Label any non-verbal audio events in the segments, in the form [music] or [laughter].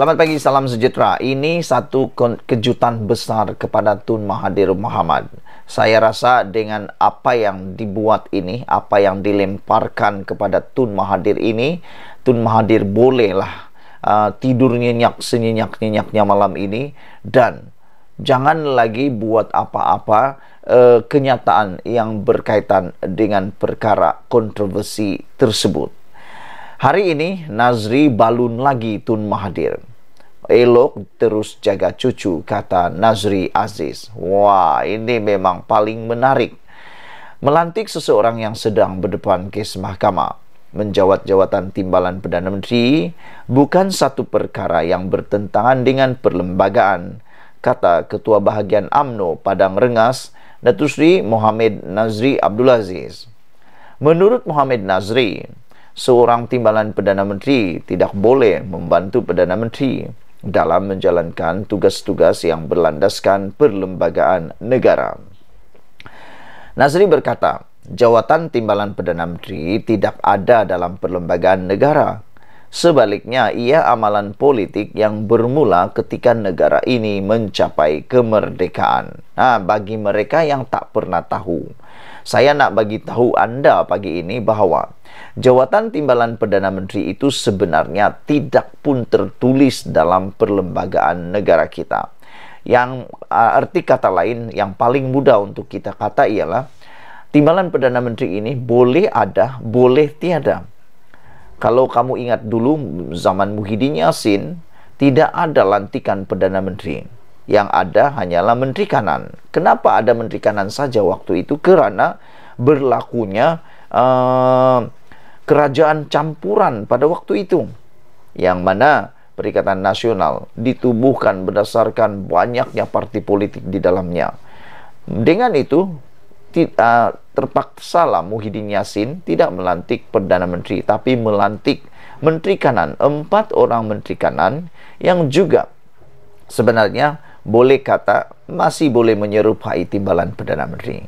Selamat pagi, salam sejahtera. Ini satu kejutan besar kepada Tun Mahathir Muhammad. Saya rasa dengan apa yang dibuat ini, apa yang dilemparkan kepada Tun Mahathir ini, Tun Mahathir bolehlah uh, tidur nyenyak senyenyak nyenyaknya malam ini dan jangan lagi buat apa-apa uh, kenyataan yang berkaitan dengan perkara kontroversi tersebut. Hari ini Nazri balun lagi Tun Mahathir. Elok terus jaga cucu, kata Nazri Aziz. Wah, ini memang paling menarik. Melantik seseorang yang sedang berdepan kes mahkamah, menjawat jawatan timbalan Perdana Menteri, bukan satu perkara yang bertentangan dengan perlembagaan, kata Ketua Bahagian AMNO Padang Rengas, Datusri Mohamed Nazri Abdul Aziz. Menurut Mohamed Nazri, seorang timbalan Perdana Menteri tidak boleh membantu Perdana Menteri dalam menjalankan tugas-tugas yang berlandaskan perlembagaan negara. Nazri berkata, jawatan timbalan Perdana Menteri tidak ada dalam perlembagaan negara. Sebaliknya, ia amalan politik yang bermula ketika negara ini mencapai kemerdekaan. Nah, bagi mereka yang tak pernah tahu, Saya nak bagi tahu Anda pagi ini bahwa jawatan timbalan Perdana Menteri itu sebenarnya tidak pun tertulis dalam perlembagaan negara kita. Yang arti kata lain yang paling mudah untuk kita kata ialah timbalan Perdana Menteri ini boleh ada, boleh tiada. Kalau kamu ingat dulu zaman Muhyiddin Yassin, tidak ada lantikan Perdana Menteri yang ada hanyalah menteri kanan. Kenapa ada menteri kanan saja waktu itu? Karena berlakunya uh, kerajaan campuran pada waktu itu, yang mana Perikatan Nasional ditubuhkan berdasarkan banyaknya partai politik di dalamnya. Dengan itu, uh, terpaksalah Muhyiddin Yassin tidak melantik Perdana Menteri, tapi melantik Menteri Kanan, empat orang Menteri Kanan yang juga sebenarnya boleh kata masih boleh menyerupai timbalan Perdana Menteri.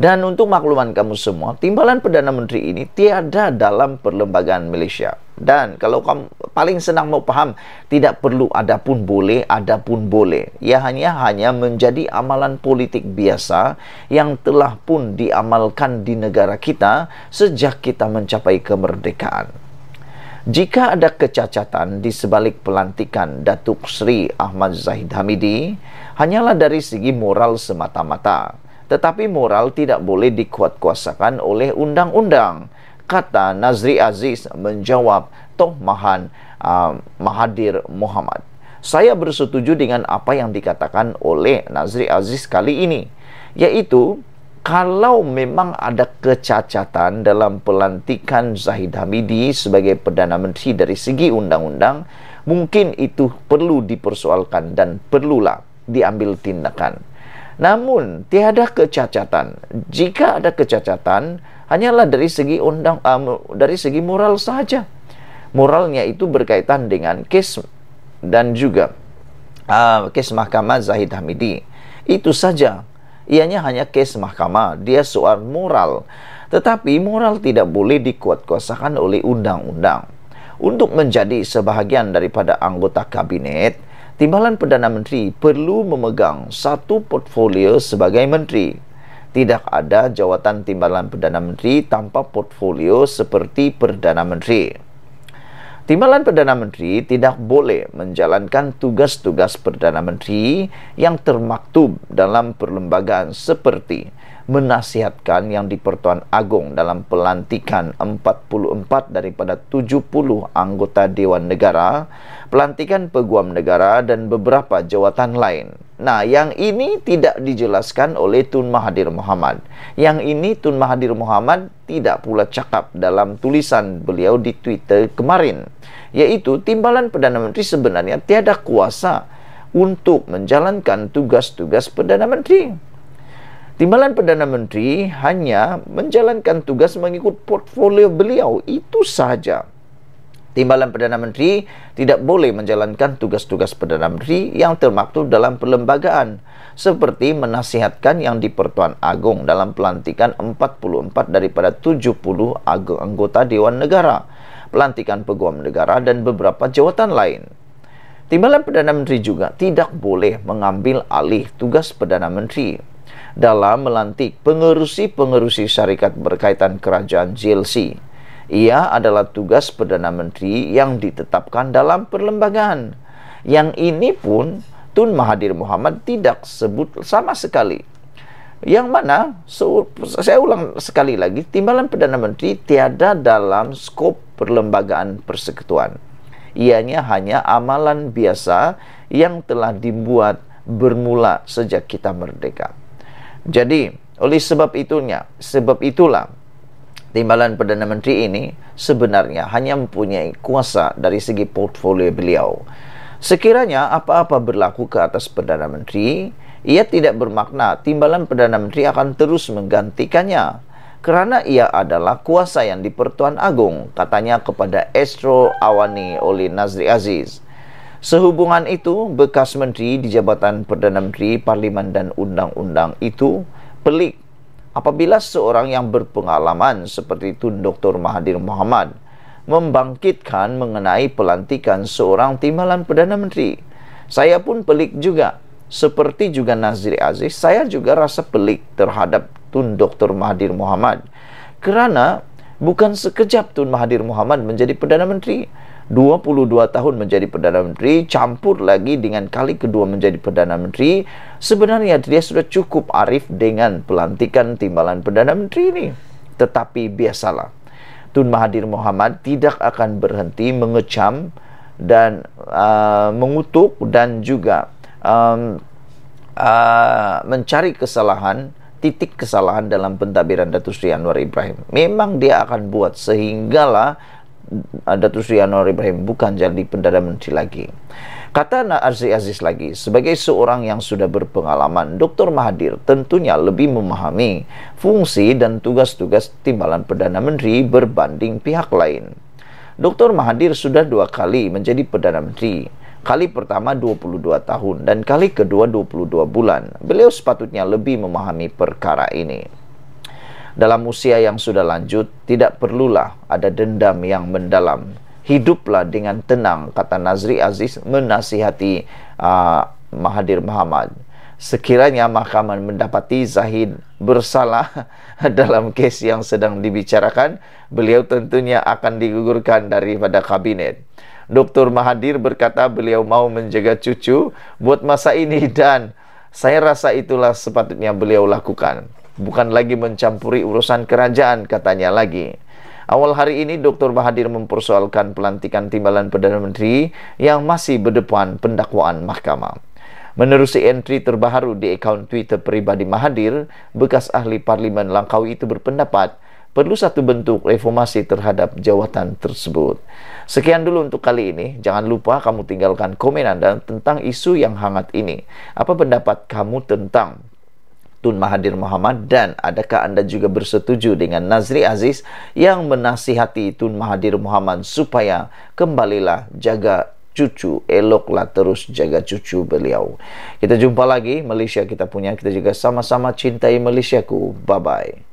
Dan untuk makluman kamu semua, timbalan Perdana Menteri ini tiada dalam perlembagaan Malaysia. Dan kalau kamu paling senang mau paham, tidak perlu ada pun boleh, ada pun boleh. Ia hanya hanya menjadi amalan politik biasa yang telah pun diamalkan di negara kita sejak kita mencapai kemerdekaan. Jika ada kecacatan di sebalik pelantikan Datuk Sri Ahmad Zahid Hamidi, hanyalah dari segi moral semata-mata. Tetapi moral tidak boleh dikuatkuasakan oleh undang-undang, kata Nazri Aziz menjawab Toh Mahan uh, ah, Mahadir Muhammad. Saya bersetuju dengan apa yang dikatakan oleh Nazri Aziz kali ini, yaitu kalau memang ada kecacatan dalam pelantikan Zahid Hamidi sebagai Perdana Menteri dari segi undang-undang, mungkin itu perlu dipersoalkan dan perlulah diambil tindakan. Namun, tiada kecacatan. Jika ada kecacatan, hanyalah dari segi undang uh, dari segi moral saja. Moralnya itu berkaitan dengan kes dan juga uh, kes Mahkamah Zahid Hamidi. Itu saja ianya hanya kes mahkamah, dia soal moral. Tetapi moral tidak boleh dikuatkuasakan oleh undang-undang. Untuk menjadi sebahagian daripada anggota kabinet, timbalan Perdana Menteri perlu memegang satu portfolio sebagai menteri. Tidak ada jawatan timbalan Perdana Menteri tanpa portfolio seperti Perdana Menteri. Timbalan Perdana Menteri tidak boleh menjalankan tugas-tugas Perdana Menteri yang termaktub dalam perlembagaan seperti menasihatkan yang di Pertuan Agong dalam pelantikan 44 daripada 70 anggota Dewan Negara, pelantikan Peguam Negara dan beberapa jawatan lain. Nah, yang ini tidak dijelaskan oleh Tun Mahathir Mohamad. Yang ini Tun Mahathir Mohamad tidak pula cakap dalam tulisan beliau di Twitter kemarin, yaitu timbalan Perdana Menteri sebenarnya tiada kuasa untuk menjalankan tugas-tugas Perdana Menteri. Timbalan Perdana Menteri hanya menjalankan tugas mengikut portfolio beliau itu sahaja. Timbalan Perdana Menteri tidak boleh menjalankan tugas-tugas Perdana Menteri yang termaktub dalam perlembagaan seperti menasihatkan yang di Pertuan Agong dalam pelantikan 44 daripada 70 anggota Dewan Negara, pelantikan Peguam Negara dan beberapa jawatan lain. Timbalan Perdana Menteri juga tidak boleh mengambil alih tugas Perdana Menteri dalam melantik pengerusi-pengerusi syarikat berkaitan kerajaan JLC. Ia adalah tugas Perdana Menteri yang ditetapkan dalam perlembagaan. Yang ini pun Tun Mahathir Muhammad tidak sebut sama sekali. Yang mana, saya ulang sekali lagi, timbalan Perdana Menteri tiada dalam skop perlembagaan persekutuan. Ianya hanya amalan biasa yang telah dibuat bermula sejak kita merdeka. Jadi oleh sebab itunya, sebab itulah timbalan Perdana Menteri ini sebenarnya hanya mempunyai kuasa dari segi portfolio beliau. Sekiranya apa-apa berlaku ke atas Perdana Menteri, ia tidak bermakna timbalan Perdana Menteri akan terus menggantikannya kerana ia adalah kuasa yang di Pertuan Agong, katanya kepada Astro Awani oleh Nazri Aziz. Sehubungan itu, bekas menteri di Jabatan Perdana Menteri, Parlimen dan Undang-Undang itu pelik apabila seorang yang berpengalaman seperti Tun Dr. Mahathir Mohamad membangkitkan mengenai pelantikan seorang timbalan Perdana Menteri. Saya pun pelik juga. Seperti juga Nazri Aziz, saya juga rasa pelik terhadap Tun Dr. Mahathir Mohamad kerana bukan sekejap Tun Mahathir Mohamad menjadi Perdana Menteri. 22 tahun menjadi Perdana Menteri, campur lagi dengan kali kedua menjadi Perdana Menteri, sebenarnya dia sudah cukup arif dengan pelantikan timbalan Perdana Menteri ini. Tetapi biasalah, Tun Mahathir Mohamad tidak akan berhenti mengecam dan uh, mengutuk dan juga um, uh, mencari kesalahan titik kesalahan dalam pentadbiran Datuk Sri Anwar Ibrahim. Memang dia akan buat sehinggalah ada Sri Anwar Ibrahim bukan jadi Perdana Menteri lagi. Kata Azri Aziz lagi, sebagai seorang yang sudah berpengalaman, Dr. Mahathir tentunya lebih memahami fungsi dan tugas-tugas timbalan Perdana Menteri berbanding pihak lain. Dr. Mahathir sudah dua kali menjadi Perdana Menteri. Kali pertama 22 tahun dan kali kedua 22 bulan. Beliau sepatutnya lebih memahami perkara ini. dalam usia yang sudah lanjut, tidak perlulah ada dendam yang mendalam. Hiduplah dengan tenang, kata Nazri Aziz menasihati uh, Mahathir Muhammad. Sekiranya mahkamah mendapati Zahid bersalah [laughs] dalam kes yang sedang dibicarakan, beliau tentunya akan digugurkan daripada kabinet. Dr. Mahathir berkata beliau mau menjaga cucu buat masa ini dan saya rasa itulah sepatutnya beliau lakukan. bukan lagi mencampuri urusan kerajaan katanya lagi. Awal hari ini Dr. Bahadir mempersoalkan pelantikan Timbalan Perdana Menteri yang masih berdepan pendakwaan mahkamah. Menerusi entry terbaru di akaun Twitter pribadi Mahadir, bekas ahli parlimen Langkawi itu berpendapat perlu satu bentuk reformasi terhadap jawatan tersebut. Sekian dulu untuk kali ini. Jangan lupa kamu tinggalkan komen Anda tentang isu yang hangat ini. Apa pendapat kamu tentang Tun Mahathir Mohamad dan adakah anda juga bersetuju dengan Nazri Aziz yang menasihati Tun Mahathir Mohamad supaya kembalilah jaga cucu eloklah terus jaga cucu beliau kita jumpa lagi Malaysia kita punya kita juga sama-sama cintai Malaysia ku. bye bye